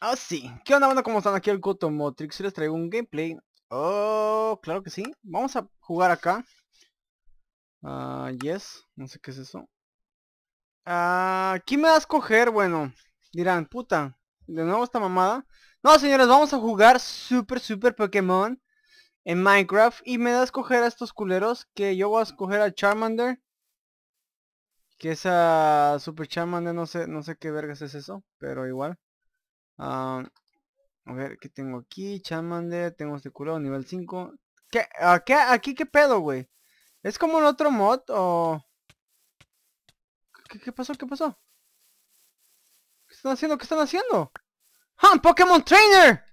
Ah, sí. ¿Qué onda, banda? ¿Cómo están? Aquí el Coto Motrix. Les traigo un gameplay. Oh, claro que sí. Vamos a jugar acá. Ah, yes. No sé qué es eso. Ah, aquí me a escoger? bueno. Dirán, puta. De nuevo esta mamada. No, señores, vamos a jugar Super Super Pokémon en Minecraft. Y me a escoger a estos culeros que yo voy a escoger a Charmander. Que esa Super de no sé, no sé qué vergas es eso, pero igual. Ah, a ver, ¿qué tengo aquí? de tengo este culo, nivel 5. ¿Qué? ¿Aquí, aquí qué pedo, güey? ¿Es como el otro mod o...? ¿Qué, pasó? ¿Qué pasó? ¿Qué están haciendo? ¿Qué están haciendo? ¡Ah! Pokémon Trainer!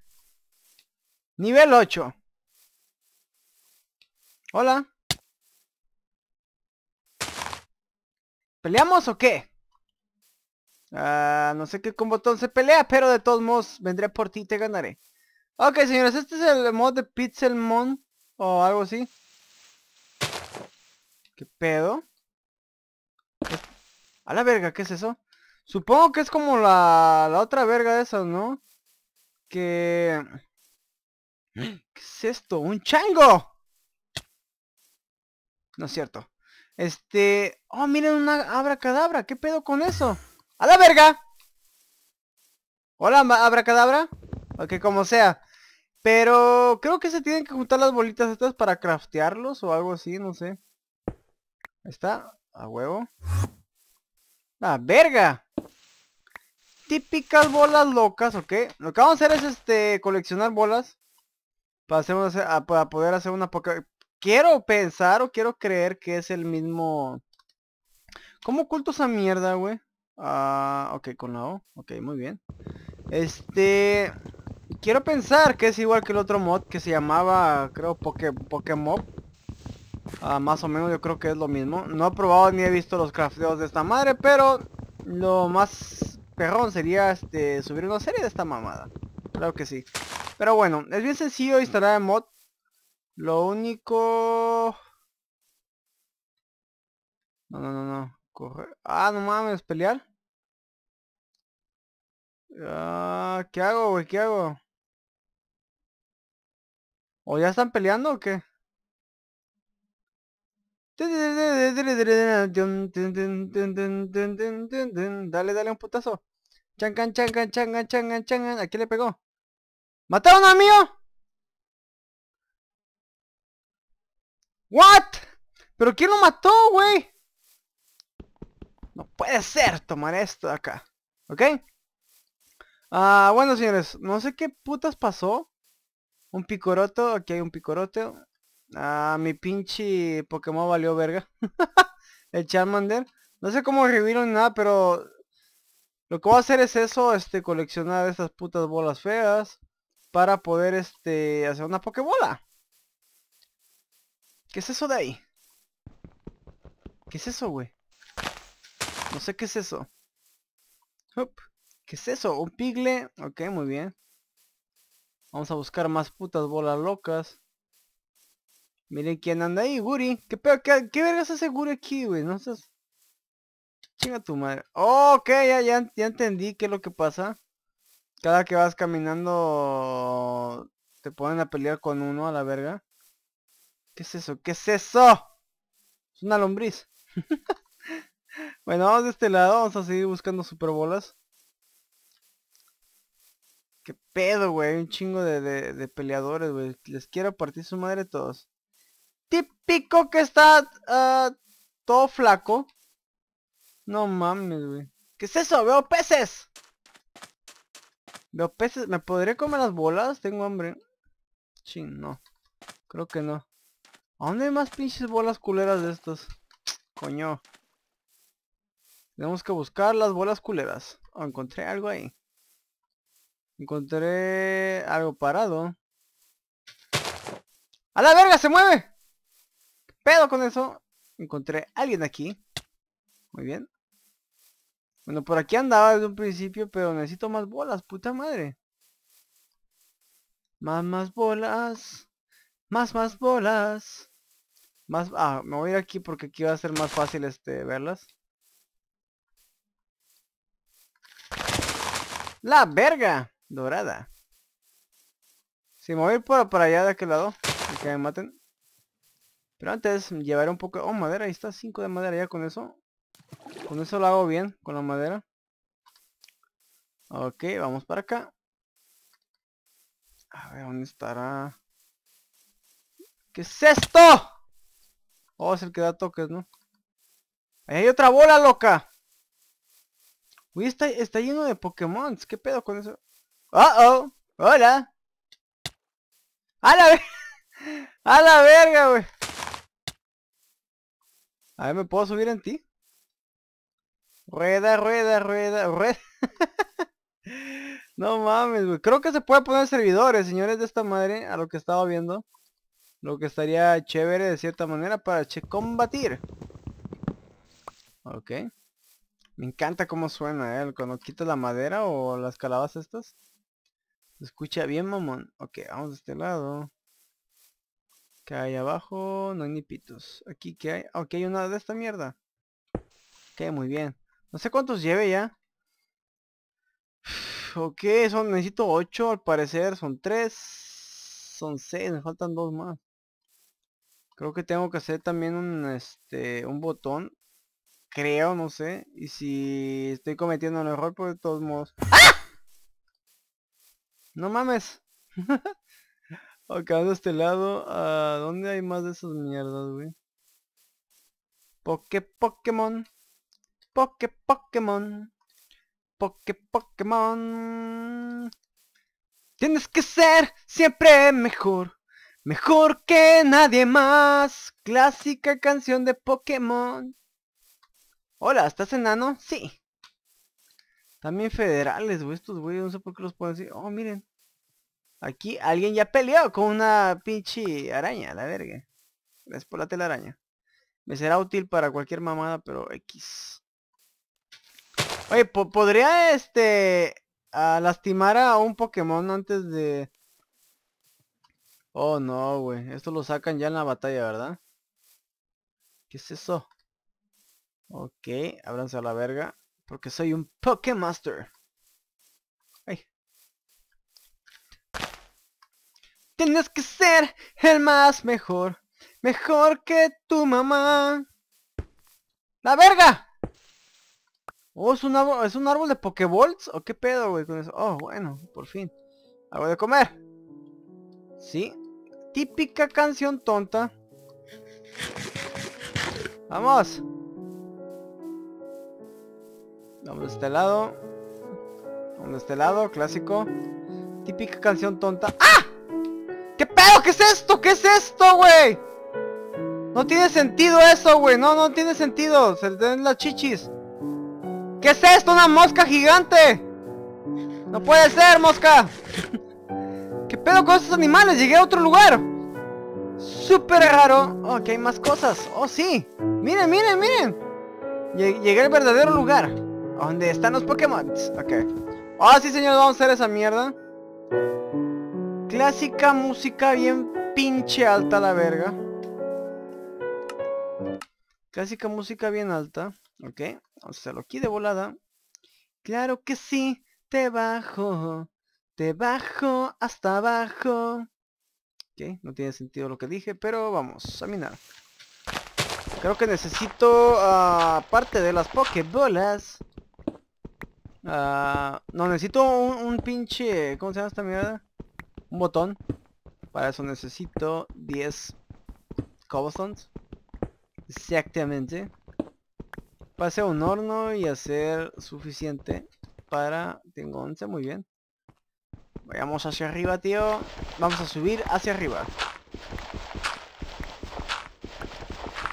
Nivel 8. Hola. ¿Peleamos o qué? Ah, no sé qué con botón se pelea, pero de todos modos vendré por ti y te ganaré. Ok, señores, este es el mod de Pixelmon o algo así. ¿Qué pedo? A la verga, ¿qué es eso? Supongo que es como la, la otra verga de esas, ¿no? Que... ¿Qué es esto? ¡Un chango! No es cierto. Este, oh, miren una abracadabra, ¿qué pedo con eso? ¡A la verga! Hola, abracadabra. Ok, como sea. Pero creo que se tienen que juntar las bolitas estas para craftearlos o algo así, no sé. Está, a huevo. ¡La verga! Típicas bolas locas, ok. Lo que vamos a hacer es este coleccionar bolas. Para, para poder hacer una poca, quiero pensar o quiero creer que es el mismo... ¿Cómo oculto esa mierda, güey? Ah, ok, con la O. Ok, muy bien. Este... Quiero pensar que es igual que el otro mod que se llamaba, creo, Poké Pokémon. Ah, más o menos yo creo que es lo mismo. No he probado ni he visto los crafteos de esta madre, pero lo más perrón sería este subir una serie de esta mamada. Claro que sí. Pero bueno, es bien sencillo instalar el mod. Lo único... No, no, no, no. Ah, no mames, pelear. ¿qué hago, güey? ¿Qué hago? ¿O ya están peleando o qué? Dale, dale un putazo. Changan, changan, changan, changan, changan. ¿A quién le pegó? ¿Mataron a mío? ¿What? ¿Pero quién lo mató, güey? No puede ser tomar esto de acá. ¿Ok? Ah, bueno, señores. No sé qué putas pasó. Un picoroto. Aquí hay un picorote. Ah, mi pinche Pokémon valió verga. El Charmander. No sé cómo revivieron nada, pero... Lo que voy a hacer es eso, este, coleccionar estas putas bolas feas. Para poder, este, hacer una Pokébola. ¿Qué es eso de ahí? ¿Qué es eso, güey? No sé qué es eso. ¿Qué es eso? ¿Un pigle? Ok, muy bien. Vamos a buscar más putas bolas locas. Miren quién anda ahí, Guri. ¿Qué ¿Qué, vergas hace Guri aquí, güey? No sé. Chinga tu madre. Oh, ok, ya, ya, ya entendí qué es lo que pasa. Cada que vas caminando... Te ponen a pelear con uno a la verga. ¿Qué es eso? ¿Qué es eso? Es una lombriz. bueno, vamos de este lado. Vamos a seguir buscando superbolas. ¿Qué pedo, güey? Un chingo de, peleadores, güey. Les quiero partir su madre a todos. Típico que está ah, todo flaco. No mames, güey. ¿Qué es eso? Veo peces. Veo peces. ¿Me podré comer las bolas? Tengo hambre. Ching, no. Creo que no. ¿A dónde hay más pinches bolas culeras de estos Coño. Tenemos que buscar las bolas culeras. Oh, encontré algo ahí. Encontré algo parado. ¡A la verga! ¡Se mueve! ¿Qué pedo con eso? Encontré a alguien aquí. Muy bien. Bueno, por aquí andaba desde un principio, pero necesito más bolas, puta madre. Más, más bolas. Más, más bolas. Más, ah, me voy a ir aquí porque aquí va a ser más fácil este verlas. La verga dorada. Si sí, me voy por, para allá de aquel lado y que me maten. Pero antes llevaré un poco... Oh, madera, ahí está cinco de madera ya con eso. Con eso lo hago bien, con la madera. Ok, vamos para acá. A ver, ¿dónde estará? ¿Qué es esto? Oh, es el que da toques, ¿no? Ahí hay otra bola, loca. Uy, está, lleno de Pokémon. ¿Qué pedo con eso? ¡Oh, oh! ¡Hola! ¡A la, verga! ¡A la verga, güey! A ver, ¿me puedo subir en ti? Rueda, rueda, rueda, rueda. no mames, güey. Creo que se puede poner servidores, señores de esta madre, a lo que estaba viendo. Lo que estaría chévere de cierta manera para che combatir. Ok. Me encanta cómo suena, ¿eh? Cuando quita la madera o las calabazas estas. Se escucha bien, mamón. Ok, vamos de este lado. Que hay abajo? No hay ni pitos. Aquí, qué hay? Ah, ok, hay una de esta mierda. Ok, muy bien. No sé cuántos lleve ya. Ok, son, necesito 8 al parecer. Son tres. Son 6. Me faltan dos más. Creo que tengo que hacer también un, este, un botón. Creo, no sé. Y si estoy cometiendo un error, pues de todos modos... ¡Ah! No mames. ok, de este lado. ¿A ¿Dónde hay más de esas mierdas, güey? Poke Pokémon. Poke Pokémon. Poke Pokémon. Tienes que ser siempre mejor. Mejor que nadie más. Clásica canción de Pokémon. Hola, ¿estás enano? Sí. También federales, güey. Estos güey, no sé por qué los puedo decir Oh, miren. Aquí alguien ya peleó con una pinche araña, la verga. Es por la telaraña. Me será útil para cualquier mamada, pero X. Oye, ¿podría este... lastimar a un Pokémon antes de... Oh, no, güey. Esto lo sacan ya en la batalla, ¿verdad? ¿Qué es eso? Ok, abranse a la verga. Porque soy un Pokémaster. Ay. Tienes que ser el más mejor. Mejor que tu mamá. ¡La verga! Oh, ¿es un, árbol, ¿es un árbol de Pokéballs? ¿O qué pedo, güey, Oh, bueno, por fin. Algo de comer. Sí, típica canción tonta. Vamos. Vamos a este lado. Vamos a este lado, clásico. Típica canción tonta. ¡Ah! ¿Qué pedo? ¿Qué es esto? ¿Qué es esto, güey? No tiene sentido eso, güey. No, no tiene sentido. Se den las chichis. ¿Qué es esto? ¡Una mosca gigante! ¡No puede ser, mosca! Pero con estos animales? Llegué a otro lugar. Súper raro. Oh, aquí hay más cosas. Oh, sí. Miren, miren, miren. Llegué al verdadero lugar. Donde están los Pokémon. Ok. oh, sí, señor. Vamos a hacer esa mierda. Clásica música bien pinche alta la verga. Clásica música bien alta. Ok. Vamos a hacerlo aquí de volada. Claro que sí. Te bajo. De hasta abajo. Ok, no tiene sentido lo que dije, pero vamos a minar. Creo que necesito, aparte ah, de las pokebolas... Ah, no, necesito un, pinche... ¿Cómo se llama esta mierda? Un botón. Para eso necesito 10 cobblestones. Exactamente. Pase un horno y hacer suficiente para... Tengo 11, muy bien. Vayamos hacia arriba, tío. Vamos a subir hacia arriba.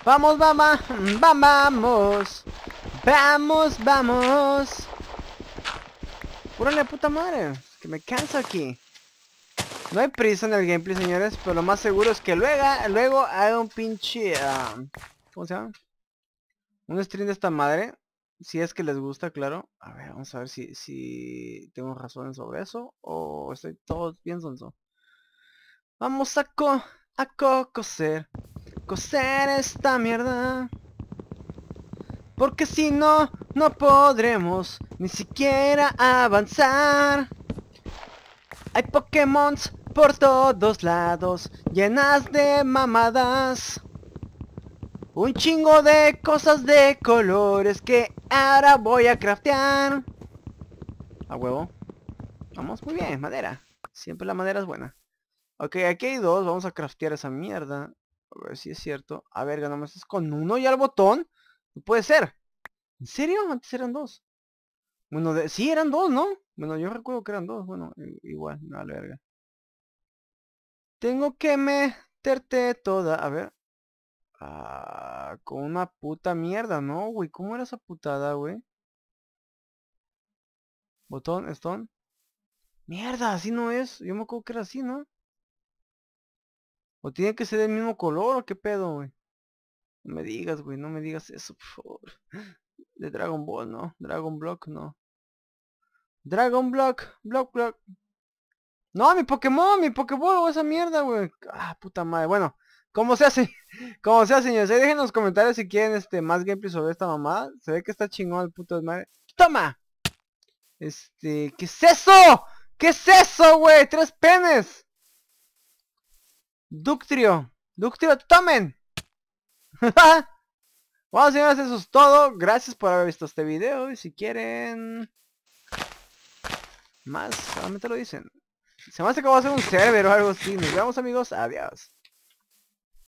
Vamos, vamos, vamos. Vamos, vamos. Pura la puta madre. Que me canso aquí. No hay prisa en el gameplay, señores, pero lo más seguro es que luego, luego haga un pinche... Ah, ¿Cómo se llama? Un stream de esta madre. Si es que les gusta, claro. A ver, vamos a ver si, tengo razones sobre eso. O estoy todo bien sonso. Vamos a co... A co coser. Coser esta mierda. Porque si no, no podremos ni siquiera avanzar. Hay Pokémon por todos lados, llenas de mamadas. Un chingo de cosas de colores que ahora voy a craftear. A huevo. Vamos, muy bien, madera. Siempre la madera es buena. Ok, aquí hay dos. Vamos a craftear esa mierda. A ver si es cierto. A ver, ganamos es con uno y al botón. puede ser. ¿En serio? Antes eran dos. Bueno, de... sí, eran dos, ¿no? Bueno, yo recuerdo que eran dos. Bueno, igual, no, la verga. Tengo que meterte toda. A ver. Ah, con una puta mierda, ¿no, güey? ¿Cómo era esa putada, güey? Botón, stone. Mierda, así no es. Yo me acuerdo que era así, ¿no? O tiene que ser del mismo color o qué pedo, güey. No me digas, güey, no me digas eso, por favor. De Dragon Ball, ¿no? Dragon Block, no. Dragon Block, Block, Block. No, mi Pokémon, mi Pokémon, esa mierda, güey. Ah, puta madre. Bueno, ¿Cómo se hace? Como sea, señores, dejen en los comentarios si quieren este más gameplay sobre esta mamada Se ve que está chingón el puto madre. ¡Toma! Este, ¿qué es eso? ¿Qué es eso, güey? ¡Tres penes! Ductrio. Ductrio, tomen. bueno, señores, eso es todo. Gracias por haber visto este video. Y si quieren... Más, solamente lo dicen. Se me hace que va a un server o algo así. Nos vemos, amigos. Adiós.